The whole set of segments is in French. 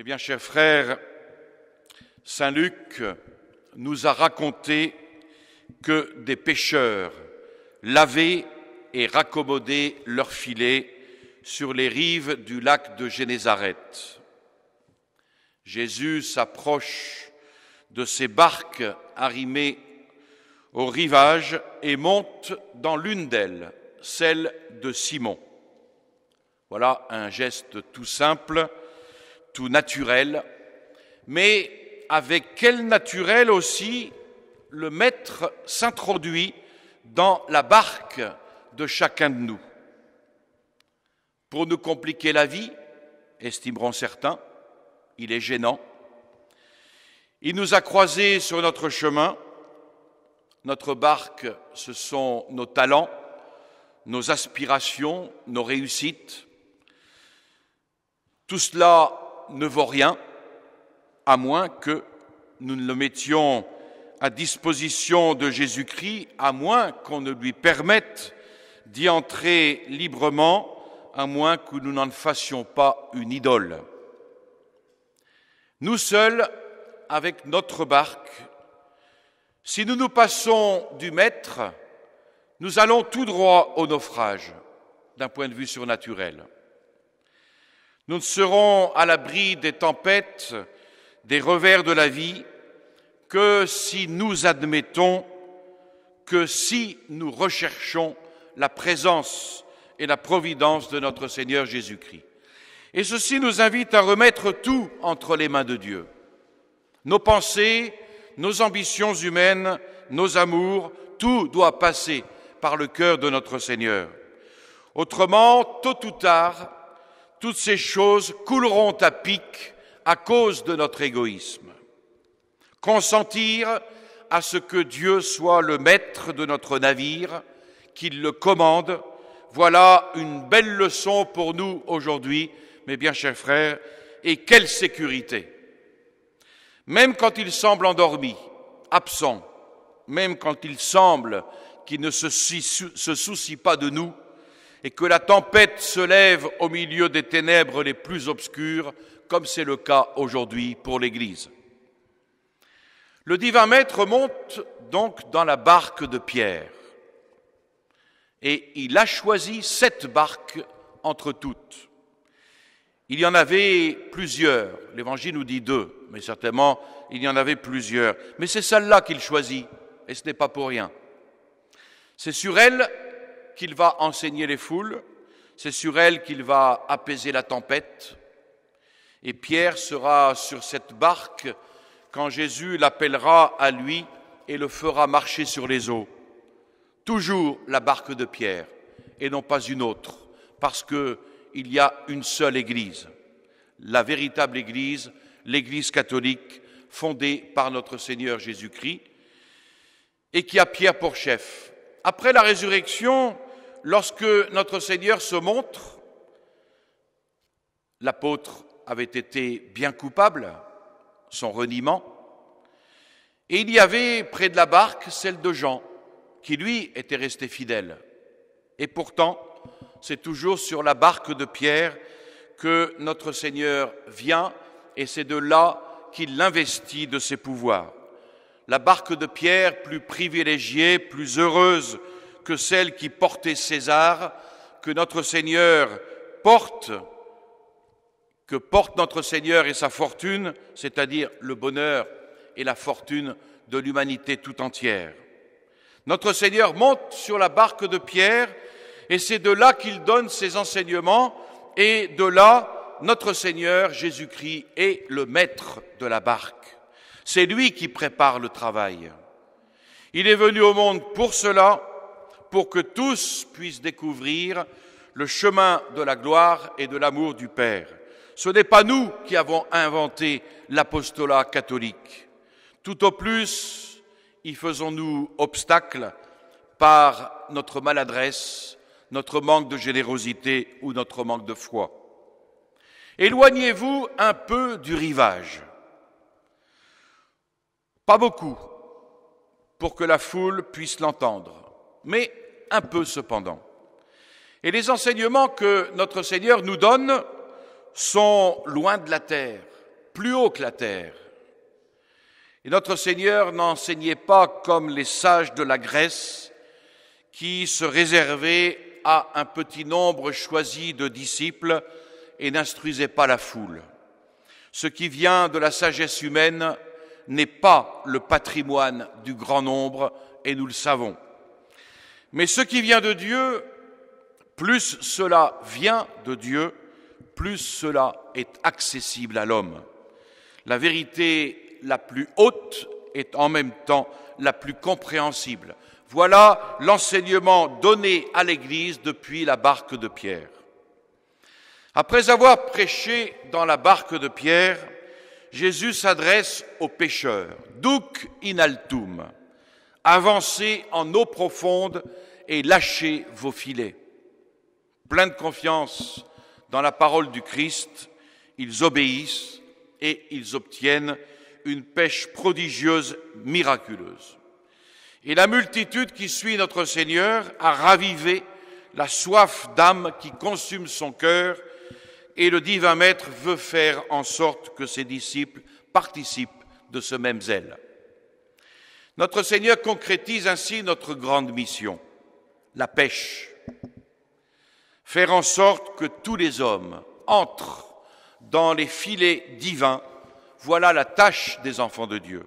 Eh bien, chers frères, Saint Luc nous a raconté que des pêcheurs lavaient et raccommodaient leurs filets sur les rives du lac de Génézareth. Jésus s'approche de ces barques arrimées au rivage et monte dans l'une d'elles, celle de Simon. Voilà un geste tout simple naturel, mais avec quel naturel aussi le Maître s'introduit dans la barque de chacun de nous. Pour nous compliquer la vie, estimeront certains, il est gênant. Il nous a croisés sur notre chemin. Notre barque, ce sont nos talents, nos aspirations, nos réussites. Tout cela ne vaut rien, à moins que nous ne le mettions à disposition de Jésus-Christ, à moins qu'on ne lui permette d'y entrer librement, à moins que nous n'en fassions pas une idole. Nous seuls, avec notre barque, si nous nous passons du maître, nous allons tout droit au naufrage d'un point de vue surnaturel. Nous ne serons à l'abri des tempêtes, des revers de la vie, que si nous admettons, que si nous recherchons la présence et la providence de notre Seigneur Jésus-Christ. Et ceci nous invite à remettre tout entre les mains de Dieu. Nos pensées, nos ambitions humaines, nos amours, tout doit passer par le cœur de notre Seigneur. Autrement, tôt ou tard, toutes ces choses couleront à pic à cause de notre égoïsme. Consentir à ce que Dieu soit le maître de notre navire, qu'il le commande, voilà une belle leçon pour nous aujourd'hui, mes bien chers frères, et quelle sécurité. Même quand il semble endormi, absent, même quand il semble qu'il ne se soucie pas de nous, et que la tempête se lève au milieu des ténèbres les plus obscures, comme c'est le cas aujourd'hui pour l'Église. Le divin maître monte donc dans la barque de Pierre, et il a choisi cette barque entre toutes. Il y en avait plusieurs, l'Évangile nous dit deux, mais certainement il y en avait plusieurs, mais c'est celle-là qu'il choisit, et ce n'est pas pour rien. C'est sur elle qu'il va enseigner les foules, c'est sur elle qu'il va apaiser la tempête. Et Pierre sera sur cette barque quand Jésus l'appellera à lui et le fera marcher sur les eaux. Toujours la barque de Pierre et non pas une autre, parce qu'il y a une seule Église, la véritable Église, l'Église catholique, fondée par notre Seigneur Jésus-Christ, et qui a Pierre pour chef. Après la résurrection, lorsque notre Seigneur se montre, l'apôtre avait été bien coupable, son reniement, et il y avait près de la barque celle de Jean, qui lui était resté fidèle. Et pourtant, c'est toujours sur la barque de Pierre que notre Seigneur vient, et c'est de là qu'il l'investit de ses pouvoirs. La barque de Pierre, plus privilégiée, plus heureuse, que celle qui portait César, que notre Seigneur porte, que porte notre Seigneur et sa fortune, c'est-à-dire le bonheur et la fortune de l'humanité tout entière. Notre Seigneur monte sur la barque de Pierre et c'est de là qu'il donne ses enseignements et de là notre Seigneur Jésus-Christ est le maître de la barque. C'est lui qui prépare le travail. Il est venu au monde pour cela pour que tous puissent découvrir le chemin de la gloire et de l'amour du Père. Ce n'est pas nous qui avons inventé l'apostolat catholique. Tout au plus, y faisons-nous obstacle par notre maladresse, notre manque de générosité ou notre manque de foi. Éloignez-vous un peu du rivage. Pas beaucoup, pour que la foule puisse l'entendre mais un peu cependant. Et les enseignements que notre Seigneur nous donne sont loin de la terre, plus haut que la terre. Et notre Seigneur n'enseignait pas comme les sages de la Grèce qui se réservaient à un petit nombre choisi de disciples et n'instruisaient pas la foule. Ce qui vient de la sagesse humaine n'est pas le patrimoine du grand nombre, et nous le savons. Mais ce qui vient de Dieu, plus cela vient de Dieu, plus cela est accessible à l'homme. La vérité la plus haute est en même temps la plus compréhensible. Voilà l'enseignement donné à l'Église depuis la barque de Pierre. Après avoir prêché dans la barque de Pierre, Jésus s'adresse aux pécheurs, Duc in altum, Avancez en eau profonde et lâchez vos filets. Plein de confiance dans la parole du Christ, ils obéissent et ils obtiennent une pêche prodigieuse, miraculeuse. Et la multitude qui suit notre Seigneur a ravivé la soif d'âme qui consume son cœur, et le divin Maître veut faire en sorte que ses disciples participent de ce même zèle. Notre Seigneur concrétise ainsi notre grande mission, la pêche. Faire en sorte que tous les hommes entrent dans les filets divins, voilà la tâche des enfants de Dieu.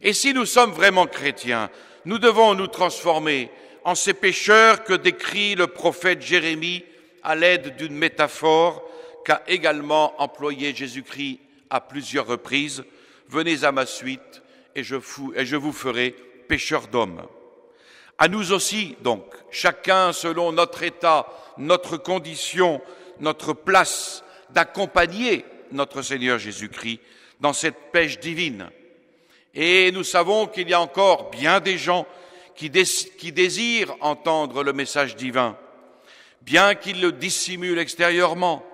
Et si nous sommes vraiment chrétiens, nous devons nous transformer en ces pécheurs que décrit le prophète Jérémie à l'aide d'une métaphore qu'a également employée Jésus-Christ à plusieurs reprises. Venez à ma suite et je, vous ferai pêcheurs d'hommes. À nous aussi, donc, chacun selon notre état, notre condition, notre place, d'accompagner notre Seigneur Jésus-Christ dans cette pêche divine. Et nous savons qu'il y a encore bien des gens qui désirent entendre le message divin, bien qu'ils le dissimulent extérieurement.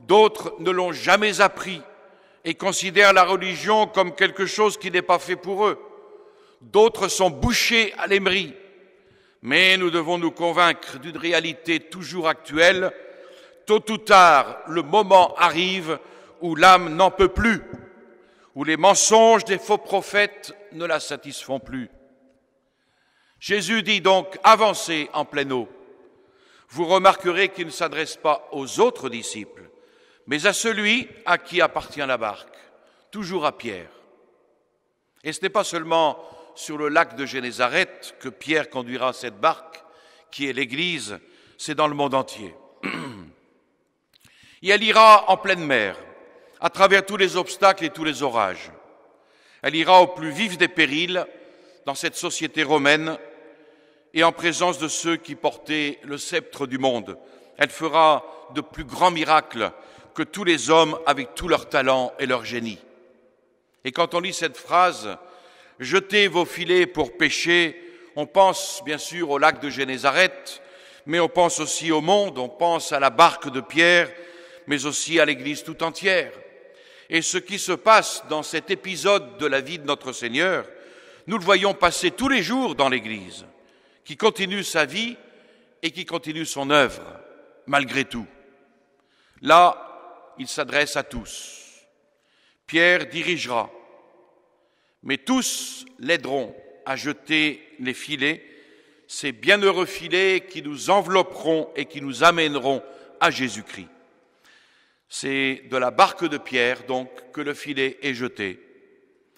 D'autres ne l'ont jamais appris et considèrent la religion comme quelque chose qui n'est pas fait pour eux. D'autres sont bouchés à l'aimerie. Mais nous devons nous convaincre d'une réalité toujours actuelle. Tôt ou tard, le moment arrive où l'âme n'en peut plus, où les mensonges des faux prophètes ne la satisfont plus. Jésus dit donc, avancez en plein eau. Vous remarquerez qu'il ne s'adresse pas aux autres disciples, mais à celui à qui appartient la barque, toujours à Pierre. Et ce n'est pas seulement sur le lac de Génézareth que Pierre conduira cette barque, qui est l'Église, c'est dans le monde entier. Et elle ira en pleine mer, à travers tous les obstacles et tous les orages. Elle ira au plus vif des périls dans cette société romaine et en présence de ceux qui portaient le sceptre du monde. Elle fera de plus grands miracles que tous les hommes avec tous leurs talents et leur génie. Et quand on lit cette phrase, jetez vos filets pour pêcher, on pense bien sûr au lac de Génézareth, mais on pense aussi au monde, on pense à la barque de Pierre, mais aussi à l'Église tout entière. Et ce qui se passe dans cet épisode de la vie de notre Seigneur, nous le voyons passer tous les jours dans l'Église, qui continue sa vie et qui continue son œuvre, malgré tout. Là, il s'adresse à tous. Pierre dirigera, mais tous l'aideront à jeter les filets, ces bienheureux filets qui nous envelopperont et qui nous amèneront à Jésus-Christ. C'est de la barque de Pierre, donc, que le filet est jeté.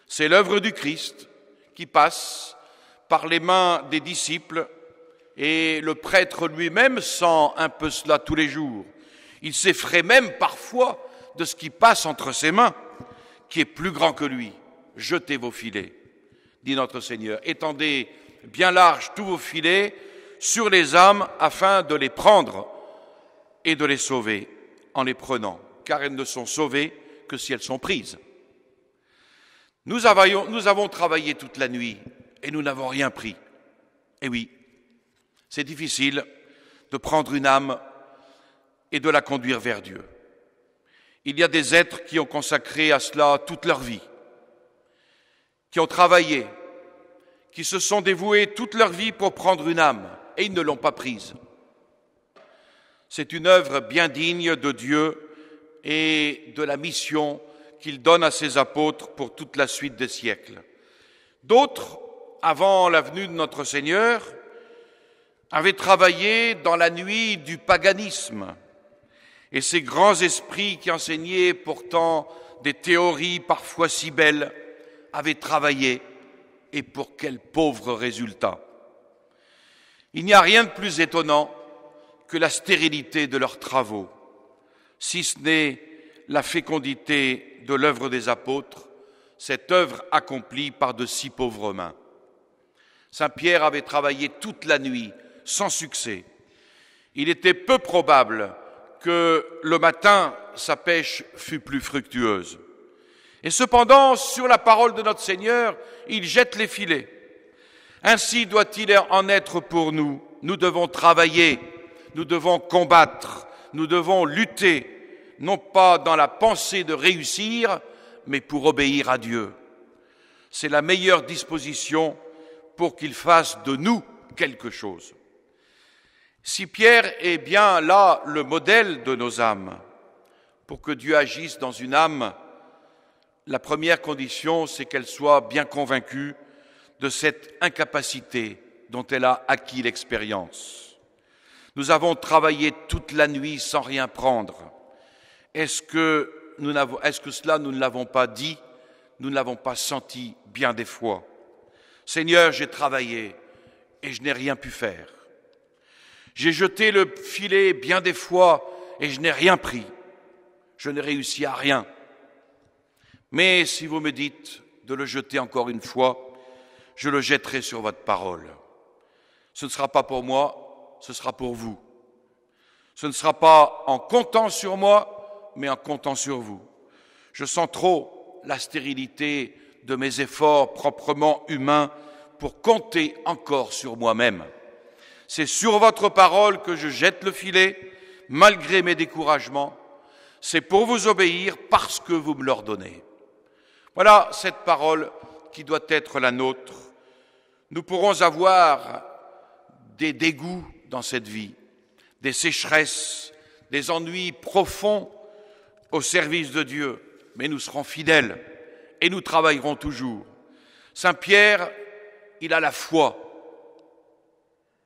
C'est l'œuvre du Christ qui passe par les mains des disciples et le prêtre lui-même sent un peu cela tous les jours. Il s'effraie même parfois de ce qui passe entre ses mains, qui est plus grand que lui. Jetez vos filets, dit notre Seigneur. Étendez bien large tous vos filets sur les âmes afin de les prendre et de les sauver en les prenant, car elles ne sont sauvées que si elles sont prises. Nous, avons, travaillé toute la nuit et nous n'avons rien pris. Eh oui, c'est difficile de prendre une âme et de la conduire vers Dieu. Il y a des êtres qui ont consacré à cela toute leur vie, qui ont travaillé, qui se sont dévoués toute leur vie pour prendre une âme, et ils ne l'ont pas prise. C'est une œuvre bien digne de Dieu et de la mission qu'il donne à ses apôtres pour toute la suite des siècles. D'autres, avant la venue de notre Seigneur, avaient travaillé dans la nuit du paganisme, et ces grands esprits qui enseignaient pourtant des théories parfois si belles avaient travaillé et pour quels pauvres résultats. Il n'y a rien de plus étonnant que la stérilité de leurs travaux, si ce n'est la fécondité de l'œuvre des apôtres, cette œuvre accomplie par de si pauvres mains. Saint Pierre avait travaillé toute la nuit, sans succès. Il était peu probable que le matin sa pêche fut plus fructueuse. Et cependant, sur la parole de notre Seigneur, il jette les filets. Ainsi doit-il en être pour nous. Nous devons travailler, nous devons combattre, nous devons lutter, non pas dans la pensée de réussir, mais pour obéir à Dieu. C'est la meilleure disposition pour qu'il fasse de nous quelque chose. Si Pierre est bien là le modèle de nos âmes, pour que Dieu agisse dans une âme, la première condition, c'est qu'elle soit bien convaincue de cette incapacité dont elle a acquis l'expérience. Nous avons travaillé toute la nuit sans rien prendre. Est-ce que, nous est que cela, nous ne l'avons pas dit, nous ne l'avons pas senti bien des fois Seigneur, j'ai travaillé et je n'ai rien pu faire. J'ai jeté le filet bien des fois et je n'ai rien pris. Je n'ai réussi à rien. Mais si vous me dites de le jeter encore une fois, je le jetterai sur votre parole. Ce ne sera pas pour moi, ce sera pour vous. Ce ne sera pas en comptant sur moi, mais en comptant sur vous. Je sens trop la stérilité de mes efforts proprement humains pour compter encore sur moi-même. C'est sur votre parole que je jette le filet, malgré mes découragements. C'est pour vous obéir parce que vous me l'ordonnez. Voilà cette parole qui doit être la nôtre. Nous pourrons avoir des dégoûts dans cette vie, des sécheresses, des ennuis profonds au service de Dieu, mais nous serons fidèles et nous travaillerons toujours. Saint Pierre, il a la foi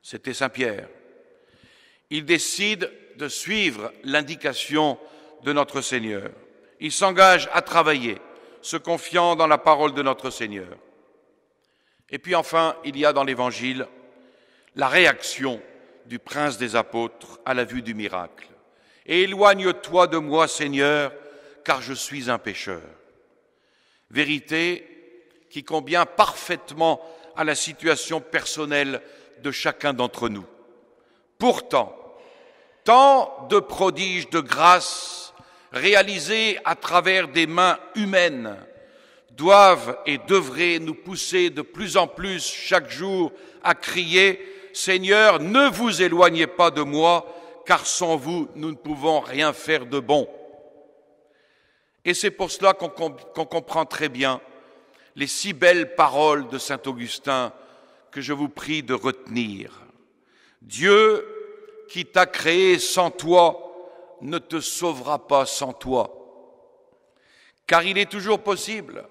c'était Saint-Pierre. Il décide de suivre l'indication de notre Seigneur. Il s'engage à travailler, se confiant dans la parole de notre Seigneur. Et puis enfin, il y a dans l'Évangile la réaction du prince des apôtres à la vue du miracle. Éloigne-toi de moi, Seigneur, car je suis un pécheur. Vérité qui convient parfaitement à la situation personnelle de chacun d'entre nous. Pourtant, tant de prodiges de grâce réalisés à travers des mains humaines doivent et devraient nous pousser de plus en plus chaque jour à crier Seigneur, ne vous éloignez pas de moi, car sans vous, nous ne pouvons rien faire de bon. Et c'est pour cela qu'on comprend très bien les si belles paroles de Saint Augustin que je vous prie de retenir. Dieu qui t'a créé sans toi ne te sauvera pas sans toi. Car il est toujours possible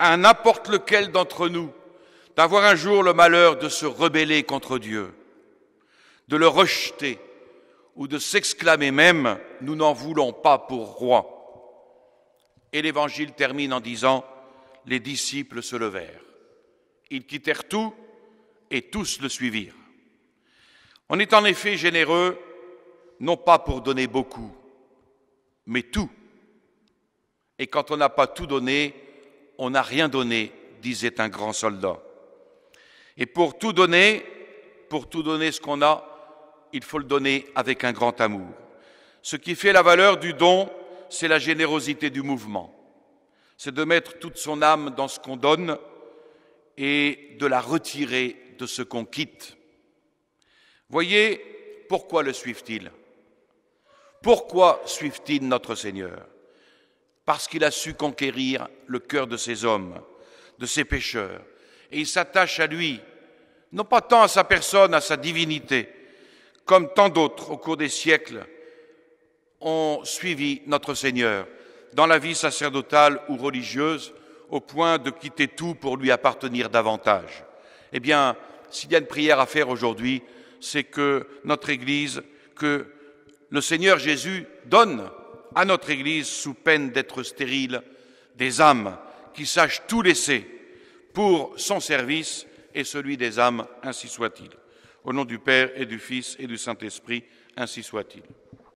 à n'importe lequel d'entre nous d'avoir un jour le malheur de se rebeller contre Dieu, de le rejeter ou de s'exclamer même ⁇ Nous n'en voulons pas pour roi ⁇ Et l'Évangile termine en disant ⁇ Les disciples se levèrent. Ils quittèrent tout et tous le suivirent. On est en effet généreux, non pas pour donner beaucoup, mais tout. Et quand on n'a pas tout donné, on n'a rien donné, disait un grand soldat. Et pour tout donner, pour tout donner ce qu'on a, il faut le donner avec un grand amour. Ce qui fait la valeur du don, c'est la générosité du mouvement. C'est de mettre toute son âme dans ce qu'on donne et de la retirer de ce qu'on quitte. Voyez, pourquoi le suivent-ils Pourquoi suivent-ils notre Seigneur Parce qu'il a su conquérir le cœur de ses hommes, de ses pécheurs, et il s'attache à lui, non pas tant à sa personne, à sa divinité, comme tant d'autres au cours des siècles ont suivi notre Seigneur dans la vie sacerdotale ou religieuse au point de quitter tout pour lui appartenir davantage. Eh bien, s'il y a une prière à faire aujourd'hui, c'est que notre Église, que le Seigneur Jésus donne à notre Église, sous peine d'être stérile, des âmes qui sachent tout laisser pour son service et celui des âmes, ainsi soit-il. Au nom du Père et du Fils et du Saint-Esprit, ainsi soit-il.